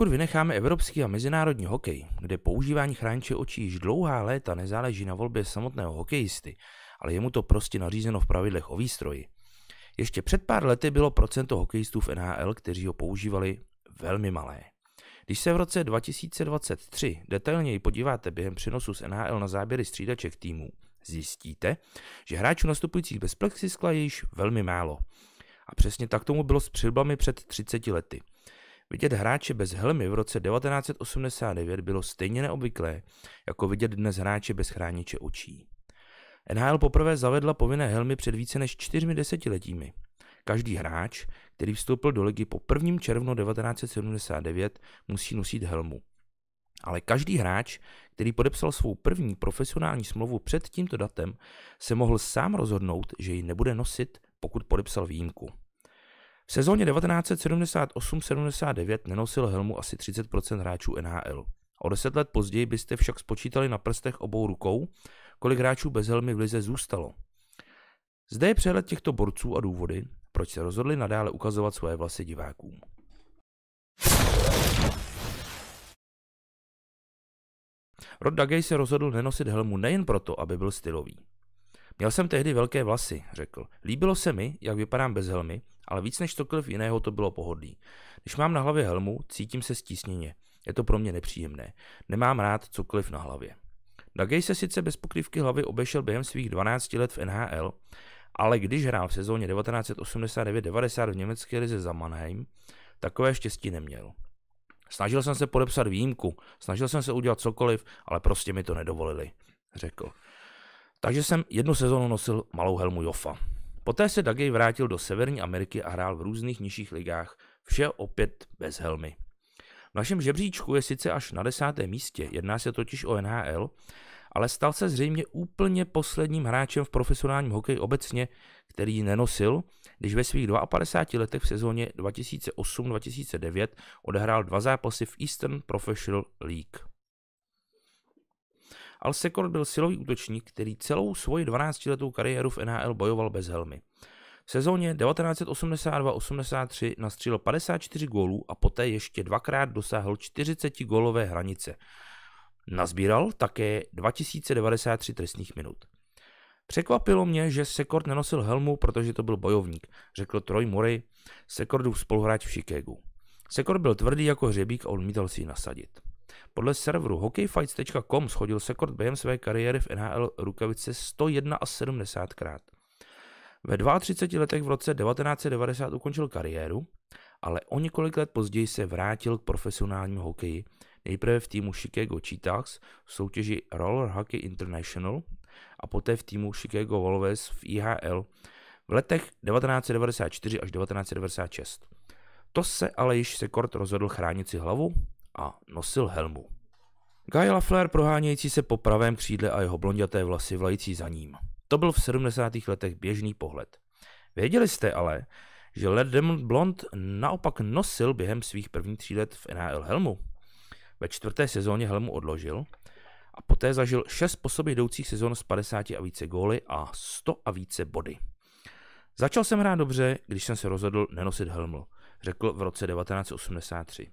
Pokud vynecháme evropský a mezinárodní hokej, kde používání chrániče očí již dlouhá léta nezáleží na volbě samotného hokejisty, ale je mu to prostě nařízeno v pravidlech o výstroji, ještě před pár lety bylo procento hokejistů v NHL, kteří ho používali, velmi malé. Když se v roce 2023 detailněji podíváte během přenosu z NHL na záběry střídaček týmů, zjistíte, že hráčů nastupujících bez plexiskla je již velmi málo. A přesně tak tomu bylo s přilbami před 30 lety – Vidět hráče bez helmy v roce 1989 bylo stejně neobvyklé, jako vidět dnes hráče bez chrániče očí. NHL poprvé zavedla povinné helmy před více než čtyřmi desetiletími. Každý hráč, který vstoupil do ligy po 1. červnu 1979, musí nosit helmu. Ale každý hráč, který podepsal svou první profesionální smlouvu před tímto datem, se mohl sám rozhodnout, že ji nebude nosit, pokud podepsal výjimku. V sezóně 1978-79 nenosil helmu asi 30% hráčů NHL. O deset let později byste však spočítali na prstech obou rukou, kolik hráčů bez helmy v lize zůstalo. Zde je přehled těchto borců a důvody, proč se rozhodli nadále ukazovat svoje vlasy divákům. Rod Dagej se rozhodl nenosit helmu nejen proto, aby byl stylový. Měl jsem tehdy velké vlasy, řekl. Líbilo se mi, jak vypadám bez helmy, ale víc než cokoliv jiného to bylo pohodlí. Když mám na hlavě helmu, cítím se stísněně. Je to pro mě nepříjemné. Nemám rád cokoliv na hlavě. Dagej se sice bez pokrývky hlavy obešel během svých 12 let v NHL, ale když hrál v sezóně 1989-90 v německé lize za Mannheim, takové štěstí neměl. Snažil jsem se podepsat výjimku, snažil jsem se udělat cokoliv, ale prostě mi to nedovolili, řekl. Takže jsem jednu sezonu nosil malou helmu Jofa. Poté se Dagej vrátil do Severní Ameriky a hrál v různých nižších ligách, vše opět bez helmy. V našem žebříčku je sice až na desátém místě, jedná se totiž o NHL, ale stal se zřejmě úplně posledním hráčem v profesionálním hokeji obecně, který ji nenosil, když ve svých 52 letech v sezóně 2008-2009 odehrál dva zápasy v Eastern Professional League. Al Sekor byl silový útočník, který celou svoji 12-letou kariéru v NHL bojoval bez helmy. V sezóně 1982-83 nastřílel 54 gólů a poté ještě dvakrát dosáhl 40-gólové hranice. Nazbíral také 2093 trestných minut. Překvapilo mě, že Sekord nenosil helmu, protože to byl bojovník, řekl Troy Murray, Sekordův spoluhráč v Chicagu. Sekord byl tvrdý jako hřebík a odmítal si ji nasadit. Podle serveru hockeyfights.com schodil Sekord během své kariéry v NHL rukavice 101 a 70 krát. Ve 32 letech v roce 1990 ukončil kariéru, ale o několik let později se vrátil k profesionálnímu hokeji, nejprve v týmu Chicago Cheetahs v soutěži Roller Hockey International a poté v týmu Chicago Wolves v IHL v letech 1994 až 1996. To se ale již Sekord rozhodl chránit si hlavu a nosil helmu. Guy Lafleur prohánějící se po pravém křídle a jeho blonděté vlasy vlající za ním. To byl v 70. letech běžný pohled. Věděli jste ale, že Led Demon Blond naopak nosil během svých prvních tří let v NHL helmu. Ve čtvrté sezóně helmu odložil a poté zažil šest po sobě jdoucích sezon s 50 a více góly a 100 a více body. Začal jsem hrát dobře, když jsem se rozhodl nenosit helmu, řekl v roce 1983.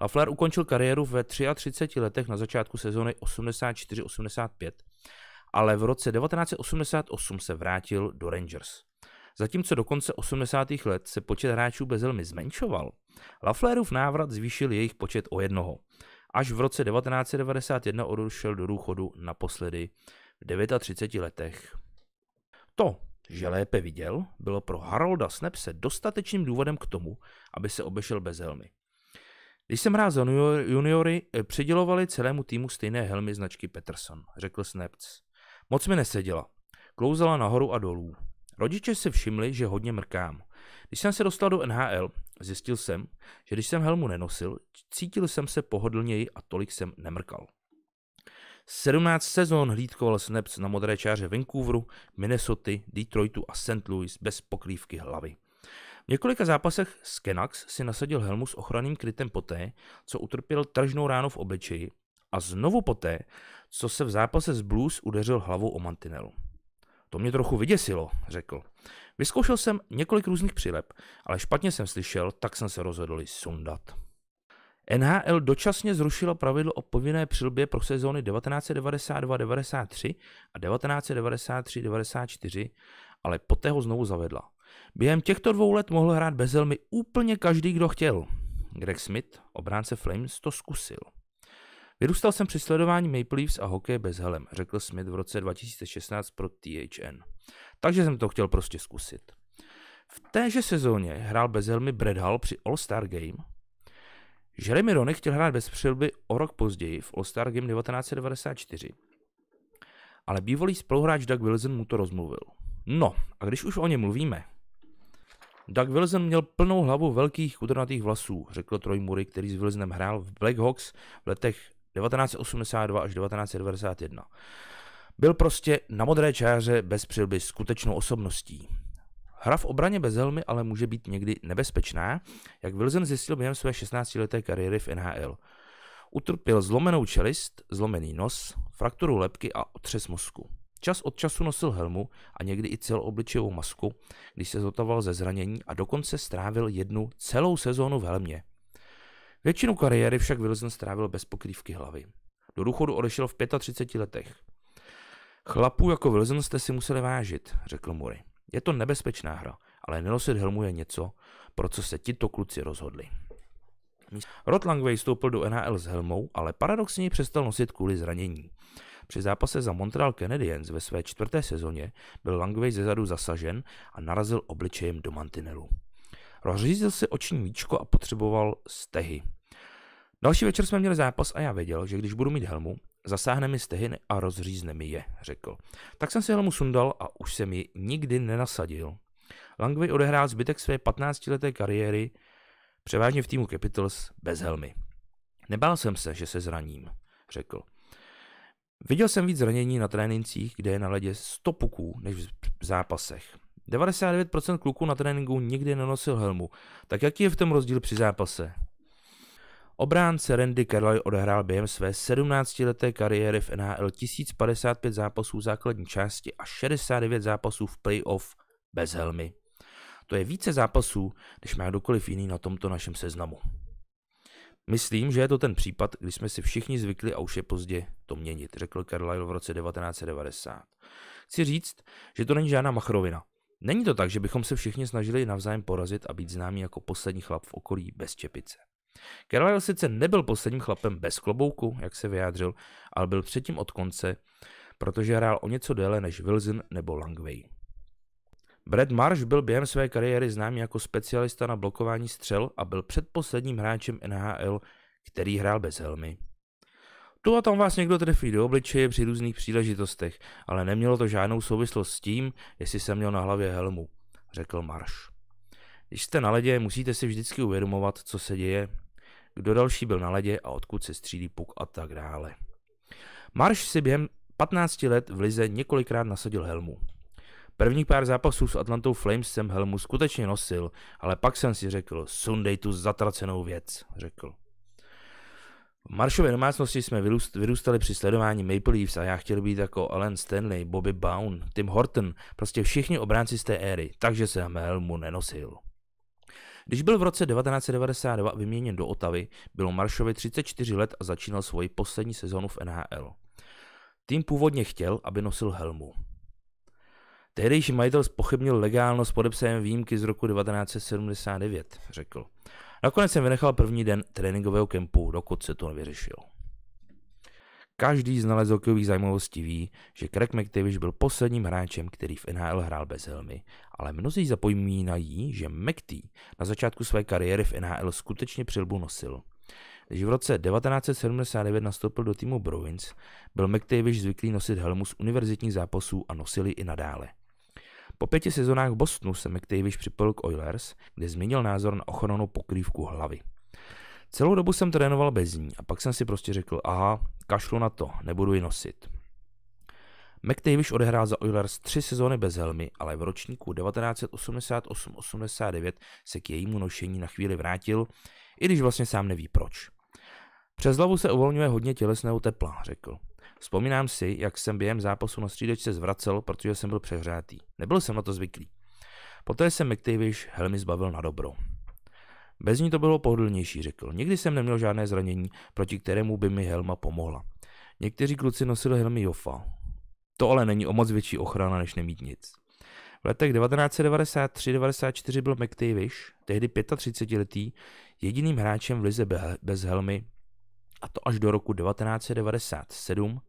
Lafleur ukončil kariéru ve 33 letech na začátku sezóny 84-85, ale v roce 1988 se vrátil do Rangers. Zatímco do konce 80. let se počet hráčů bez helmy zmenšoval, Lafleurův návrat zvýšil jejich počet o jednoho. Až v roce 1991 odrušel do důchodu naposledy v 39 letech. To, že lépe viděl, bylo pro Harolda Snepse dostatečným důvodem k tomu, aby se obešel bez helmy. Když jsem hrál za juniory, eh, přidělovali celému týmu stejné helmy značky Peterson, řekl Snapc. Moc mi neseděla. Klouzala nahoru a dolů. Rodiče se všimli, že hodně mrkám. Když jsem se dostal do NHL, zjistil jsem, že když jsem helmu nenosil, cítil jsem se pohodlněji a tolik jsem nemrkal. 17 sezon hlídkoval Snaps na modré čáře Vancouveru, Minnesota, Detroitu a St. Louis bez pokrývky hlavy. V několika zápasech s Kenax si nasadil helmu s ochranným krytem poté, co utrpěl tržnou ránu v obličeji a znovu poté, co se v zápase s Blues udeřil hlavou o mantinelu. To mě trochu vyděsilo, řekl. Vyzkoušel jsem několik různých přilep, ale špatně jsem slyšel, tak jsem se rozhodl i sundat. NHL dočasně zrušila pravidlo o povinné přilbě pro sezóny 1992-93 a 1993-94 ale poté ho znovu zavedla. Během těchto dvou let mohl hrát bez helmy úplně každý, kdo chtěl. Greg Smith, obránce Flames, to zkusil. Vyrůstal jsem při sledování Maple Leafs a hokeje bez helem, řekl Smith v roce 2016 pro THN. Takže jsem to chtěl prostě zkusit. V téže sezóně hrál bez helmy Brad Hall při All-Star Game. Jeremy Rony chtěl hrát bez přilby o rok později v All-Star Game 1994. Ale bývalý spoluhráč Doug Wilson mu to rozmluvil. No, a když už o něm mluvíme, Doug Wilson měl plnou hlavu velkých kudrnatých vlasů, řekl Troy Murray, který s Wilsonem hrál v Black Hawks v letech 1982 až 1991. Byl prostě na modré čáře bez přilby skutečnou osobností. Hra v obraně bez helmy ale může být někdy nebezpečná, jak Wilson zjistil během své 16-leté kariéry v NHL. Utrpěl zlomenou čelist, zlomený nos, frakturu lepky a otřes mozku. Čas od času nosil helmu a někdy i celoobličejovou masku, když se zotaval ze zranění a dokonce strávil jednu celou sezónu v helmě. Většinu kariéry však Wilson strávil bez pokrývky hlavy. Do důchodu odešel v 35 letech. Chlapů jako Wilson jste si museli vážit, řekl Murray. Je to nebezpečná hra, ale nenosit helmu je něco, pro co se tito kluci rozhodli. Rod Langway vstoupil do NHL s helmou, ale paradoxně přestal nosit kvůli zranění. Při zápase za Montreal Canadiens ve své čtvrté sezóně byl Langway zezadu zasažen a narazil obličejem do mantinelu. Rozřízl si oční víčko a potřeboval stehy. Další večer jsme měli zápas a já věděl, že když budu mít helmu, zasáhne mi stehy a rozřízne mi je, řekl. Tak jsem si helmu sundal a už jsem ji nikdy nenasadil. Langway odehrál zbytek své 15-leté kariéry Převážně v týmu Capitals bez helmy. Nebál jsem se, že se zraním, řekl. Viděl jsem víc zranění na trénincích, kde je na ledě 100 puků, než v zápasech. 99% kluků na tréninku nikdy nenosil helmu. Tak jaký je v tom rozdíl při zápase? Obránce Randy Carlyle odehrál během své 17-leté kariéry v NHL 1055 zápasů základní části a 69 zápasů v playoff bez helmy. To je více zápasů, než má kdokoliv jiný na tomto našem seznamu. Myslím, že je to ten případ, kdy jsme si všichni zvykli a už je pozdě to měnit, řekl Carlyle v roce 1990. Chci říct, že to není žádná machrovina. Není to tak, že bychom se všichni snažili navzájem porazit a být známí jako poslední chlap v okolí bez čepice. Carlyle sice nebyl posledním chlapem bez klobouku, jak se vyjádřil, ale byl předtím od konce, protože hrál o něco déle než Wilson nebo Langway. Brad Marsh byl během své kariéry známý jako specialista na blokování střel a byl předposledním hráčem NHL, který hrál bez helmy. Tu a tam vás někdo trefí do obličeje při různých příležitostech, ale nemělo to žádnou souvislost s tím, jestli jsem měl na hlavě helmu, řekl Marsh. Když jste na ledě, musíte si vždycky uvědomovat, co se děje, kdo další byl na ledě a odkud se střílí puk a tak dále. Marsh si během 15 let v Lize několikrát nasadil helmu. První pár zápasů s Atlantou Flames jsem helmu skutečně nosil, ale pak jsem si řekl, sundej tu zatracenou věc, řekl. V Maršově domácnosti jsme vyrůstali při sledování Maple Leafs a já chtěl být jako Alan Stanley, Bobby Bowne, Tim Horton, prostě všichni obránci z té éry, takže jsem helmu nenosil. Když byl v roce 1992 vyměněn do Otavy, bylo Maršovi 34 let a začínal svoji poslední sezonu v NHL. Tým původně chtěl, aby nosil helmu. Tehdejší majitel spochybnil legálnost podepsané výjimky z roku 1979, řekl. Nakonec jsem vynechal první den tréninkového kempu, dokud se to nevyřešilo. Každý znalec hokejových zajímavostí ví, že Craig McTavish byl posledním hráčem, který v NHL hrál bez helmy, ale mnozí zapomínají, že McTee na začátku své kariéry v NHL skutečně přilbu nosil. Když v roce 1979 nastoupil do týmu Bruins, byl McTavish zvyklý nosit helmu z univerzitních zápasů a nosili i nadále. Po pěti sezónách v Bostonu se McTavish připojil k Oilers, kde změnil názor na ochranou pokrývku hlavy. Celou dobu jsem trénoval bez ní a pak jsem si prostě řekl, aha, kašlu na to, nebudu ji nosit. McTavish odehrál za Oilers tři sezóny bez helmy, ale v ročníku 1988-89 se k jejímu nošení na chvíli vrátil, i když vlastně sám neví proč. Přes hlavu se uvolňuje hodně tělesného tepla, řekl. Vzpomínám si, jak jsem během zápasu na střídečce zvracel, protože jsem byl přehřátý. Nebyl jsem na to zvyklý. Poté jsem McTavish helmy zbavil na dobro. Bez ní to bylo pohodlnější, řekl. Nikdy jsem neměl žádné zranění, proti kterému by mi helma pomohla. Někteří kluci nosili helmy Jofa. To ale není o moc větší ochrana, než nemít nic. V letech 1993-94 byl McTavish, tehdy 35-letý, jediným hráčem v lize bez helmy, a to až do roku 1997,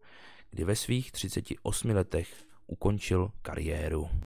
kdy ve svých 38 letech ukončil kariéru.